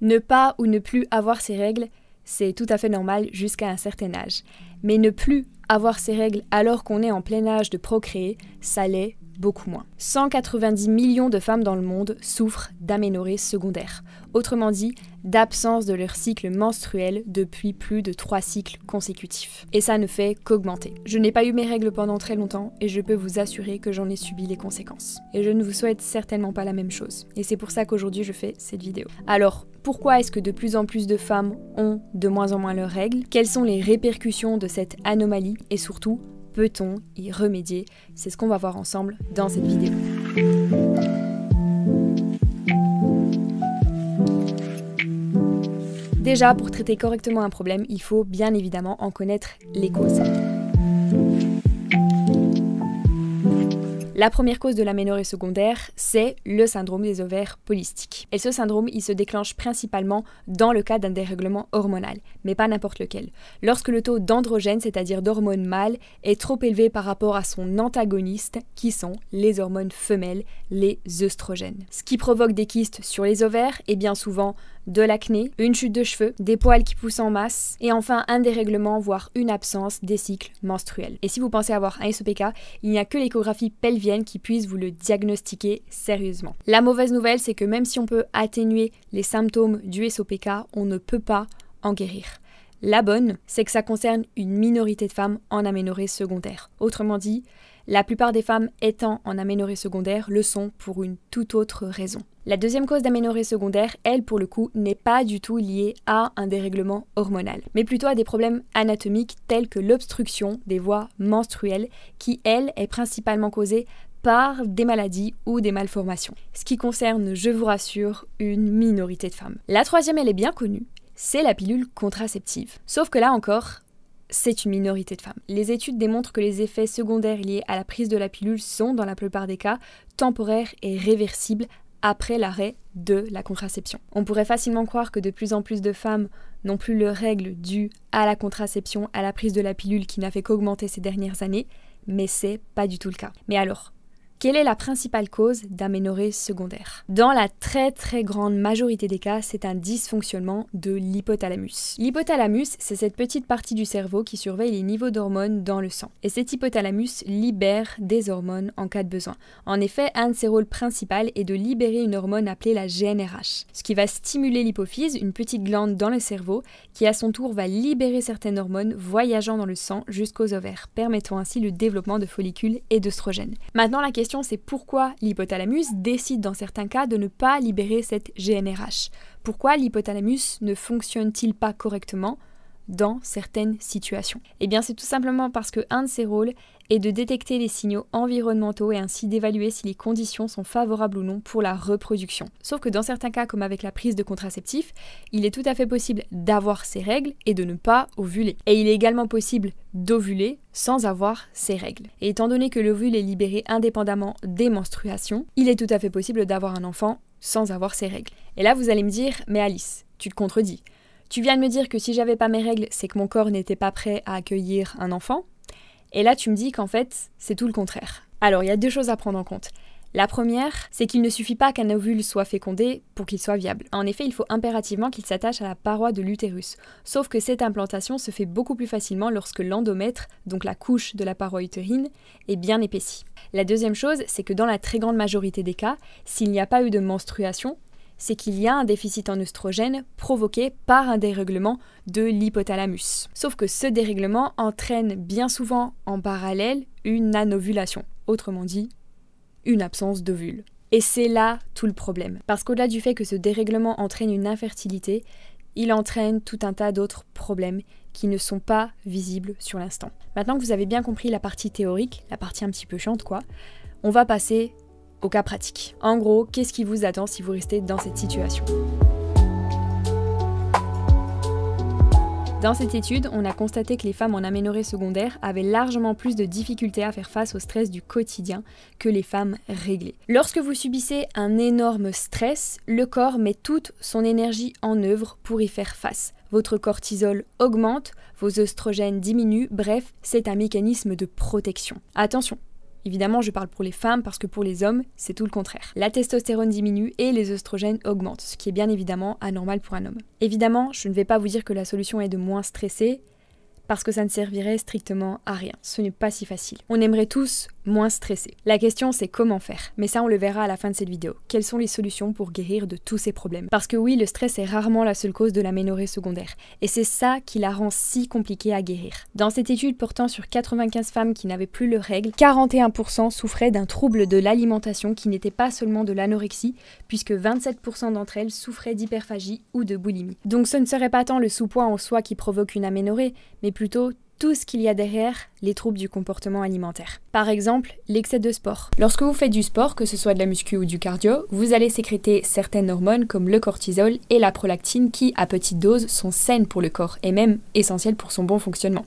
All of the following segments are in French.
Ne pas ou ne plus avoir ses règles, c'est tout à fait normal jusqu'à un certain âge. Mais ne plus avoir ses règles alors qu'on est en plein âge de procréer, ça l'est beaucoup moins. 190 millions de femmes dans le monde souffrent d'aménorrhée secondaire, autrement dit d'absence de leur cycle menstruel depuis plus de trois cycles consécutifs. Et ça ne fait qu'augmenter. Je n'ai pas eu mes règles pendant très longtemps et je peux vous assurer que j'en ai subi les conséquences. Et je ne vous souhaite certainement pas la même chose. Et c'est pour ça qu'aujourd'hui je fais cette vidéo. Alors, pourquoi est-ce que de plus en plus de femmes ont de moins en moins leurs règles Quelles sont les répercussions de cette anomalie Et surtout, peut-on y remédier C'est ce qu'on va voir ensemble dans cette vidéo. Déjà, pour traiter correctement un problème, il faut bien évidemment en connaître les causes. La première cause de l'aménorrhée secondaire, c'est le syndrome des ovaires polystiques. Et ce syndrome, il se déclenche principalement dans le cas d'un dérèglement hormonal, mais pas n'importe lequel. Lorsque le taux d'androgène, c'est-à-dire d'hormones mâles, est trop élevé par rapport à son antagoniste, qui sont les hormones femelles, les œstrogènes. Ce qui provoque des kystes sur les ovaires et bien souvent de l'acné, une chute de cheveux, des poils qui poussent en masse, et enfin un dérèglement, voire une absence des cycles menstruels. Et si vous pensez avoir un SOPK, il n'y a que l'échographie pelvienne qui puisse vous le diagnostiquer sérieusement. La mauvaise nouvelle, c'est que même si on peut atténuer les symptômes du SOPK, on ne peut pas en guérir. La bonne, c'est que ça concerne une minorité de femmes en aménorrhée secondaire. Autrement dit, la plupart des femmes étant en aménorrhée secondaire le sont pour une toute autre raison. La deuxième cause d'aménorrhée secondaire, elle pour le coup, n'est pas du tout liée à un dérèglement hormonal, mais plutôt à des problèmes anatomiques tels que l'obstruction des voies menstruelles qui, elle, est principalement causée par des maladies ou des malformations. Ce qui concerne, je vous rassure, une minorité de femmes. La troisième, elle est bien connue, c'est la pilule contraceptive. Sauf que là encore, c'est une minorité de femmes. Les études démontrent que les effets secondaires liés à la prise de la pilule sont, dans la plupart des cas, temporaires et réversibles après l'arrêt de la contraception. On pourrait facilement croire que de plus en plus de femmes n'ont plus leurs règles dû à la contraception, à la prise de la pilule qui n'a fait qu'augmenter ces dernières années, mais c'est pas du tout le cas. Mais alors, quelle est la principale cause d'aménorrhée secondaire Dans la très très grande majorité des cas, c'est un dysfonctionnement de l'hypothalamus. L'hypothalamus, c'est cette petite partie du cerveau qui surveille les niveaux d'hormones dans le sang. Et cet hypothalamus libère des hormones en cas de besoin. En effet, un de ses rôles principaux est de libérer une hormone appelée la GNRH, ce qui va stimuler l'hypophyse, une petite glande dans le cerveau, qui à son tour va libérer certaines hormones voyageant dans le sang jusqu'aux ovaires, permettant ainsi le développement de follicules et d'œstrogènes. Maintenant la question c'est pourquoi l'hypothalamus décide dans certains cas de ne pas libérer cette GnRH Pourquoi l'hypothalamus ne fonctionne-t-il pas correctement dans certaines situations Eh bien c'est tout simplement parce que un de ses rôles est de détecter les signaux environnementaux et ainsi d'évaluer si les conditions sont favorables ou non pour la reproduction. Sauf que dans certains cas, comme avec la prise de contraceptifs, il est tout à fait possible d'avoir ses règles et de ne pas ovuler. Et il est également possible d'ovuler sans avoir ses règles. Et étant donné que l'ovule est libéré indépendamment des menstruations, il est tout à fait possible d'avoir un enfant sans avoir ses règles. Et là, vous allez me dire, mais Alice, tu te contredis. Tu viens de me dire que si j'avais pas mes règles, c'est que mon corps n'était pas prêt à accueillir un enfant. Et là, tu me dis qu'en fait, c'est tout le contraire. Alors, il y a deux choses à prendre en compte. La première, c'est qu'il ne suffit pas qu'un ovule soit fécondé pour qu'il soit viable. En effet, il faut impérativement qu'il s'attache à la paroi de l'utérus. Sauf que cette implantation se fait beaucoup plus facilement lorsque l'endomètre, donc la couche de la paroi utérine, est bien épaissie. La deuxième chose, c'est que dans la très grande majorité des cas, s'il n'y a pas eu de menstruation, c'est qu'il y a un déficit en oestrogène provoqué par un dérèglement de l'hypothalamus. Sauf que ce dérèglement entraîne bien souvent en parallèle une anovulation, autrement dit, une absence d'ovule. Et c'est là tout le problème. Parce qu'au-delà du fait que ce dérèglement entraîne une infertilité, il entraîne tout un tas d'autres problèmes qui ne sont pas visibles sur l'instant. Maintenant que vous avez bien compris la partie théorique, la partie un petit peu chante quoi, on va passer au cas pratique. En gros, qu'est-ce qui vous attend si vous restez dans cette situation Dans cette étude, on a constaté que les femmes en aménorrhée secondaire avaient largement plus de difficultés à faire face au stress du quotidien que les femmes réglées. Lorsque vous subissez un énorme stress, le corps met toute son énergie en œuvre pour y faire face. Votre cortisol augmente, vos oestrogènes diminuent, bref, c'est un mécanisme de protection. Attention, Évidemment, je parle pour les femmes parce que pour les hommes, c'est tout le contraire. La testostérone diminue et les oestrogènes augmentent, ce qui est bien évidemment anormal pour un homme. Évidemment, je ne vais pas vous dire que la solution est de moins stresser, parce que ça ne servirait strictement à rien. Ce n'est pas si facile. On aimerait tous moins stressé. La question c'est comment faire, mais ça on le verra à la fin de cette vidéo. Quelles sont les solutions pour guérir de tous ces problèmes Parce que oui, le stress est rarement la seule cause de l'aménorrhée secondaire, et c'est ça qui la rend si compliquée à guérir. Dans cette étude portant sur 95 femmes qui n'avaient plus le règles, 41% souffraient d'un trouble de l'alimentation qui n'était pas seulement de l'anorexie, puisque 27% d'entre elles souffraient d'hyperphagie ou de boulimie. Donc ce ne serait pas tant le sous-poids en soi qui provoque une aménorrhée, mais plutôt tout ce qu'il y a derrière les troubles du comportement alimentaire. Par exemple, l'excès de sport. Lorsque vous faites du sport, que ce soit de la muscu ou du cardio, vous allez sécréter certaines hormones comme le cortisol et la prolactine qui, à petite dose, sont saines pour le corps et même essentielles pour son bon fonctionnement.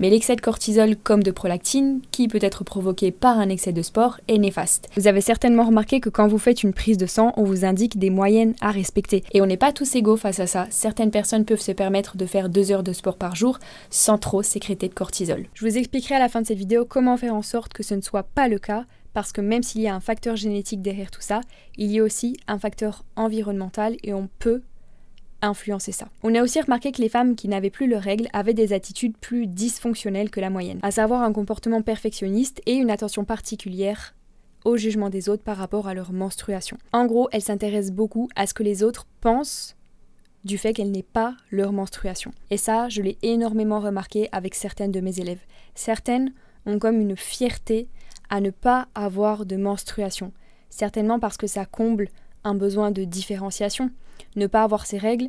Mais l'excès de cortisol comme de prolactine, qui peut être provoqué par un excès de sport, est néfaste. Vous avez certainement remarqué que quand vous faites une prise de sang, on vous indique des moyennes à respecter. Et on n'est pas tous égaux face à ça. Certaines personnes peuvent se permettre de faire deux heures de sport par jour sans trop sécréter de cortisol. Je vous expliquerai à la fin de cette vidéo comment faire en sorte que ce ne soit pas le cas, parce que même s'il y a un facteur génétique derrière tout ça, il y a aussi un facteur environnemental et on peut influencer ça. On a aussi remarqué que les femmes qui n'avaient plus leurs règles avaient des attitudes plus dysfonctionnelles que la moyenne, à savoir un comportement perfectionniste et une attention particulière au jugement des autres par rapport à leur menstruation. En gros, elles s'intéressent beaucoup à ce que les autres pensent du fait qu'elle n'est pas leur menstruation. Et ça, je l'ai énormément remarqué avec certaines de mes élèves. Certaines ont comme une fierté à ne pas avoir de menstruation, certainement parce que ça comble un besoin de différenciation. Ne pas avoir ces règles,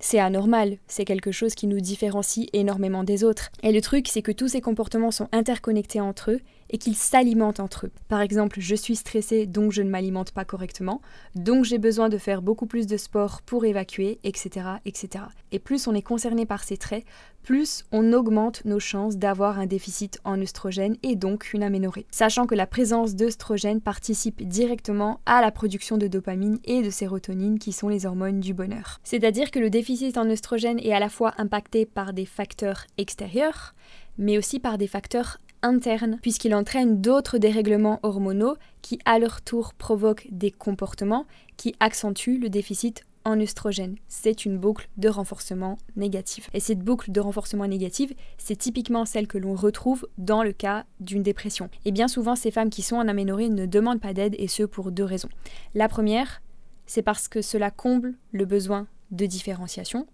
c'est anormal, c'est quelque chose qui nous différencie énormément des autres. Et le truc, c'est que tous ces comportements sont interconnectés entre eux et qu'ils s'alimentent entre eux. Par exemple, je suis stressée, donc je ne m'alimente pas correctement, donc j'ai besoin de faire beaucoup plus de sport pour évacuer, etc., etc. Et plus on est concerné par ces traits, plus on augmente nos chances d'avoir un déficit en oestrogène, et donc une aménorrhée. Sachant que la présence d'œstrogène participe directement à la production de dopamine et de sérotonine qui sont les hormones du bonheur. C'est-à-dire que le déficit en oestrogène est à la fois impacté par des facteurs extérieurs, mais aussi par des facteurs interne puisqu'il entraîne d'autres dérèglements hormonaux qui à leur tour provoquent des comportements qui accentuent le déficit en oestrogène. C'est une boucle de renforcement négatif. Et cette boucle de renforcement négative, c'est typiquement celle que l'on retrouve dans le cas d'une dépression. Et bien souvent, ces femmes qui sont en aménorrhée ne demandent pas d'aide et ce pour deux raisons. La première, c'est parce que cela comble le besoin de différenciation,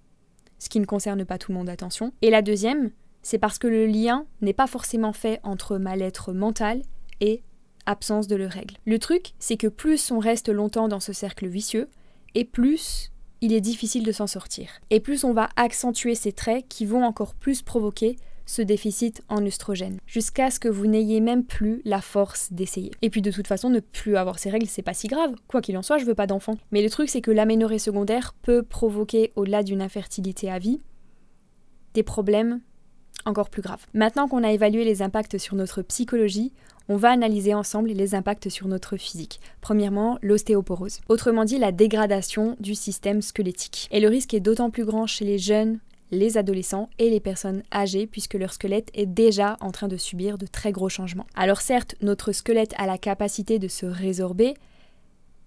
ce qui ne concerne pas tout le monde, attention. Et la deuxième, c'est parce que le lien n'est pas forcément fait entre mal-être mental et absence de règles. Le truc, c'est que plus on reste longtemps dans ce cercle vicieux, et plus il est difficile de s'en sortir. Et plus on va accentuer ces traits qui vont encore plus provoquer ce déficit en oestrogène, jusqu'à ce que vous n'ayez même plus la force d'essayer. Et puis de toute façon, ne plus avoir ces règles, c'est pas si grave. Quoi qu'il en soit, je veux pas d'enfant. Mais le truc, c'est que l'aménorée secondaire peut provoquer, au-delà d'une infertilité à vie, des problèmes encore plus grave. Maintenant qu'on a évalué les impacts sur notre psychologie, on va analyser ensemble les impacts sur notre physique. Premièrement, l'ostéoporose, autrement dit la dégradation du système squelettique. Et le risque est d'autant plus grand chez les jeunes, les adolescents et les personnes âgées puisque leur squelette est déjà en train de subir de très gros changements. Alors certes, notre squelette a la capacité de se résorber,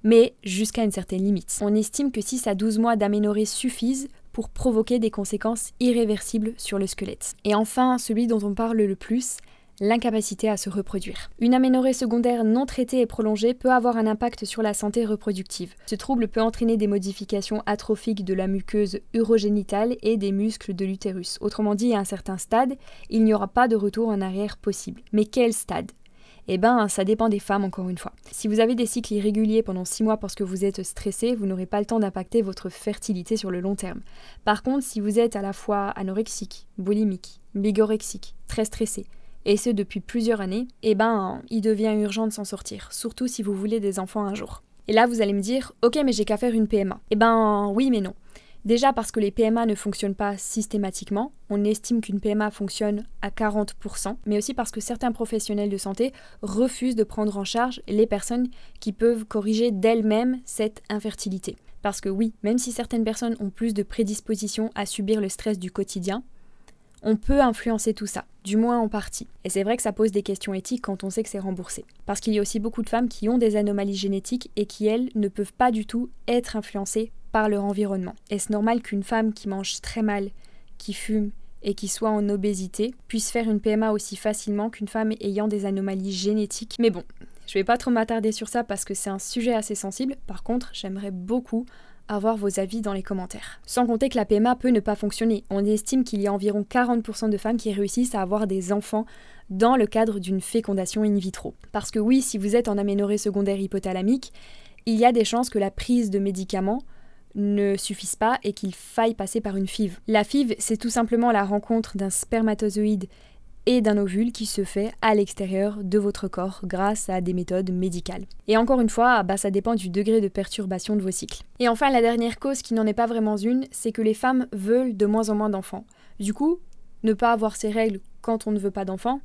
mais jusqu'à une certaine limite. On estime que 6 à 12 mois d'aménorrhée suffisent pour provoquer des conséquences irréversibles sur le squelette. Et enfin, celui dont on parle le plus, l'incapacité à se reproduire. Une aménorrhée secondaire non traitée et prolongée peut avoir un impact sur la santé reproductive. Ce trouble peut entraîner des modifications atrophiques de la muqueuse urogénitale et des muscles de l'utérus. Autrement dit, à un certain stade, il n'y aura pas de retour en arrière possible. Mais quel stade eh ben ça dépend des femmes encore une fois. Si vous avez des cycles irréguliers pendant 6 mois parce que vous êtes stressé, vous n'aurez pas le temps d'impacter votre fertilité sur le long terme. Par contre, si vous êtes à la fois anorexique, boulimique, bigorexique, très stressé, et ce depuis plusieurs années, eh ben il devient urgent de s'en sortir, surtout si vous voulez des enfants un jour. Et là, vous allez me dire, ok, mais j'ai qu'à faire une PMA. Eh ben oui, mais non. Déjà parce que les PMA ne fonctionnent pas systématiquement, on estime qu'une PMA fonctionne à 40%, mais aussi parce que certains professionnels de santé refusent de prendre en charge les personnes qui peuvent corriger d'elles-mêmes cette infertilité. Parce que oui, même si certaines personnes ont plus de prédisposition à subir le stress du quotidien, on peut influencer tout ça, du moins en partie. Et c'est vrai que ça pose des questions éthiques quand on sait que c'est remboursé. Parce qu'il y a aussi beaucoup de femmes qui ont des anomalies génétiques et qui, elles, ne peuvent pas du tout être influencées par leur environnement. Est-ce normal qu'une femme qui mange très mal, qui fume et qui soit en obésité puisse faire une PMA aussi facilement qu'une femme ayant des anomalies génétiques Mais bon, je vais pas trop m'attarder sur ça parce que c'est un sujet assez sensible. Par contre, j'aimerais beaucoup avoir vos avis dans les commentaires. Sans compter que la PMA peut ne pas fonctionner. On estime qu'il y a environ 40% de femmes qui réussissent à avoir des enfants dans le cadre d'une fécondation in vitro. Parce que oui, si vous êtes en aménorrhée secondaire hypothalamique, il y a des chances que la prise de médicaments ne suffisent pas et qu'il faille passer par une FIV. La FIV, c'est tout simplement la rencontre d'un spermatozoïde et d'un ovule qui se fait à l'extérieur de votre corps grâce à des méthodes médicales. Et encore une fois, bah, ça dépend du degré de perturbation de vos cycles. Et enfin, la dernière cause qui n'en est pas vraiment une, c'est que les femmes veulent de moins en moins d'enfants. Du coup, ne pas avoir ces règles quand on ne veut pas d'enfants,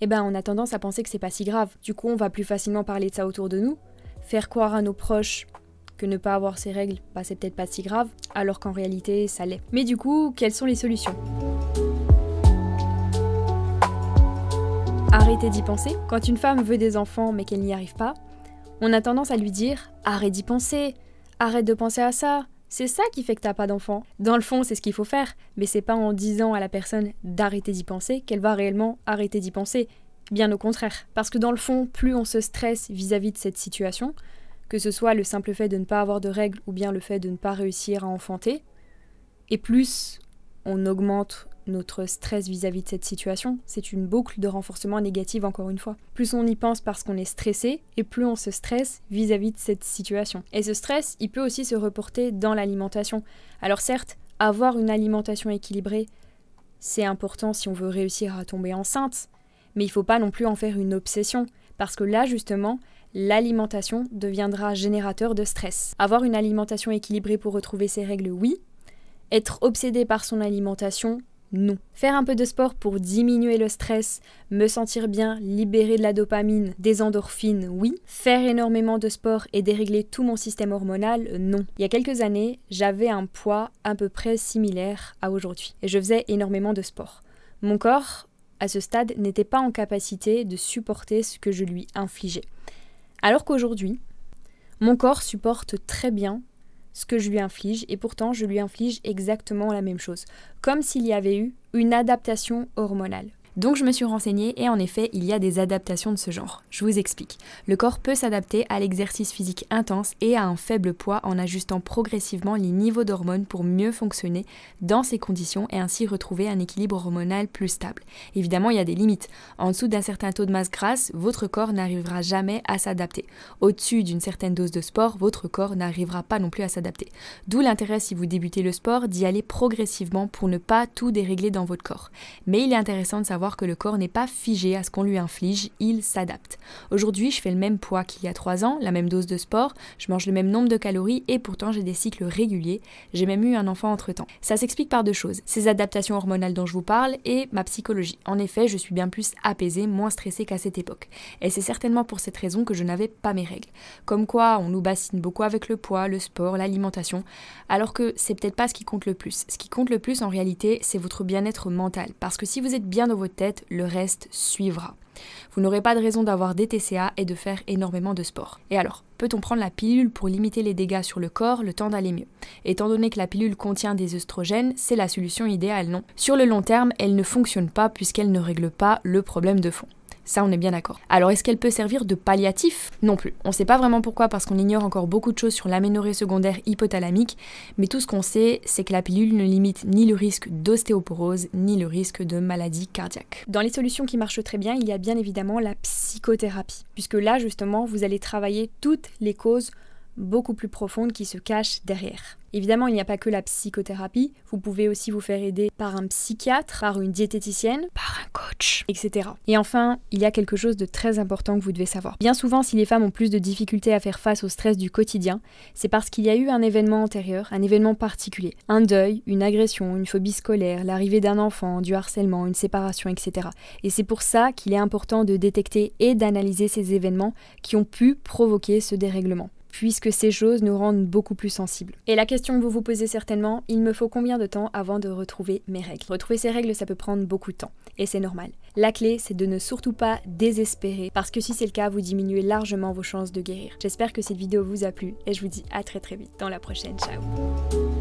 eh ben on a tendance à penser que c'est pas si grave. Du coup, on va plus facilement parler de ça autour de nous, faire croire à nos proches que ne pas avoir ses règles, bah, c'est peut-être pas si grave, alors qu'en réalité, ça l'est. Mais du coup, quelles sont les solutions Arrêtez d'y penser. Quand une femme veut des enfants mais qu'elle n'y arrive pas, on a tendance à lui dire Arrête d'y penser, arrête de penser à ça, c'est ça qui fait que t'as pas d'enfant. Dans le fond, c'est ce qu'il faut faire, mais c'est pas en disant à la personne d'arrêter d'y penser qu'elle va réellement arrêter d'y penser. Bien au contraire. Parce que dans le fond, plus on se stresse vis à -vis de cette situation, que ce soit le simple fait de ne pas avoir de règles ou bien le fait de ne pas réussir à enfanter. Et plus on augmente notre stress vis-à-vis de cette situation, c'est une boucle de renforcement négative encore une fois. Plus on y pense parce qu'on est stressé et plus on se stresse vis-à-vis -vis de cette situation. Et ce stress, il peut aussi se reporter dans l'alimentation. Alors certes, avoir une alimentation équilibrée, c'est important si on veut réussir à tomber enceinte, mais il ne faut pas non plus en faire une obsession parce que là justement, l'alimentation deviendra générateur de stress. Avoir une alimentation équilibrée pour retrouver ses règles, oui. Être obsédé par son alimentation, non. Faire un peu de sport pour diminuer le stress, me sentir bien, libérer de la dopamine, des endorphines, oui. Faire énormément de sport et dérégler tout mon système hormonal, non. Il y a quelques années, j'avais un poids à peu près similaire à aujourd'hui et je faisais énormément de sport. Mon corps, à ce stade, n'était pas en capacité de supporter ce que je lui infligeais. Alors qu'aujourd'hui, mon corps supporte très bien ce que je lui inflige et pourtant je lui inflige exactement la même chose, comme s'il y avait eu une adaptation hormonale. Donc je me suis renseignée et en effet, il y a des adaptations de ce genre. Je vous explique. Le corps peut s'adapter à l'exercice physique intense et à un faible poids en ajustant progressivement les niveaux d'hormones pour mieux fonctionner dans ces conditions et ainsi retrouver un équilibre hormonal plus stable. Évidemment, il y a des limites. En dessous d'un certain taux de masse grasse, votre corps n'arrivera jamais à s'adapter. Au-dessus d'une certaine dose de sport, votre corps n'arrivera pas non plus à s'adapter. D'où l'intérêt si vous débutez le sport d'y aller progressivement pour ne pas tout dérégler dans votre corps. Mais il est intéressant de savoir que le corps n'est pas figé à ce qu'on lui inflige, il s'adapte. Aujourd'hui, je fais le même poids qu'il y a 3 ans, la même dose de sport, je mange le même nombre de calories et pourtant j'ai des cycles réguliers, j'ai même eu un enfant entre-temps. Ça s'explique par deux choses, ces adaptations hormonales dont je vous parle et ma psychologie. En effet, je suis bien plus apaisée, moins stressée qu'à cette époque. Et c'est certainement pour cette raison que je n'avais pas mes règles. Comme quoi, on nous bassine beaucoup avec le poids, le sport, l'alimentation, alors que c'est peut-être pas ce qui compte le plus. Ce qui compte le plus en réalité, c'est votre bien-être mental. Parce que si vous êtes bien dans votre tête, le reste suivra. Vous n'aurez pas de raison d'avoir des TCA et de faire énormément de sport. Et alors, peut-on prendre la pilule pour limiter les dégâts sur le corps le temps d'aller mieux Étant donné que la pilule contient des œstrogènes, c'est la solution idéale, non Sur le long terme, elle ne fonctionne pas puisqu'elle ne règle pas le problème de fond. Ça, on est bien d'accord. Alors, est-ce qu'elle peut servir de palliatif Non plus. On ne sait pas vraiment pourquoi, parce qu'on ignore encore beaucoup de choses sur l'aménorrhée secondaire hypothalamique, mais tout ce qu'on sait, c'est que la pilule ne limite ni le risque d'ostéoporose, ni le risque de maladie cardiaque. Dans les solutions qui marchent très bien, il y a bien évidemment la psychothérapie, puisque là, justement, vous allez travailler toutes les causes beaucoup plus profonde qui se cache derrière. Évidemment, il n'y a pas que la psychothérapie, vous pouvez aussi vous faire aider par un psychiatre, par une diététicienne, par un coach, etc. Et enfin, il y a quelque chose de très important que vous devez savoir. Bien souvent, si les femmes ont plus de difficultés à faire face au stress du quotidien, c'est parce qu'il y a eu un événement antérieur, un événement particulier, un deuil, une agression, une phobie scolaire, l'arrivée d'un enfant, du harcèlement, une séparation, etc. Et c'est pour ça qu'il est important de détecter et d'analyser ces événements qui ont pu provoquer ce dérèglement puisque ces choses nous rendent beaucoup plus sensibles. Et la question que vous vous posez certainement, il me faut combien de temps avant de retrouver mes règles Retrouver ces règles, ça peut prendre beaucoup de temps, et c'est normal. La clé, c'est de ne surtout pas désespérer, parce que si c'est le cas, vous diminuez largement vos chances de guérir. J'espère que cette vidéo vous a plu, et je vous dis à très très vite dans la prochaine. Ciao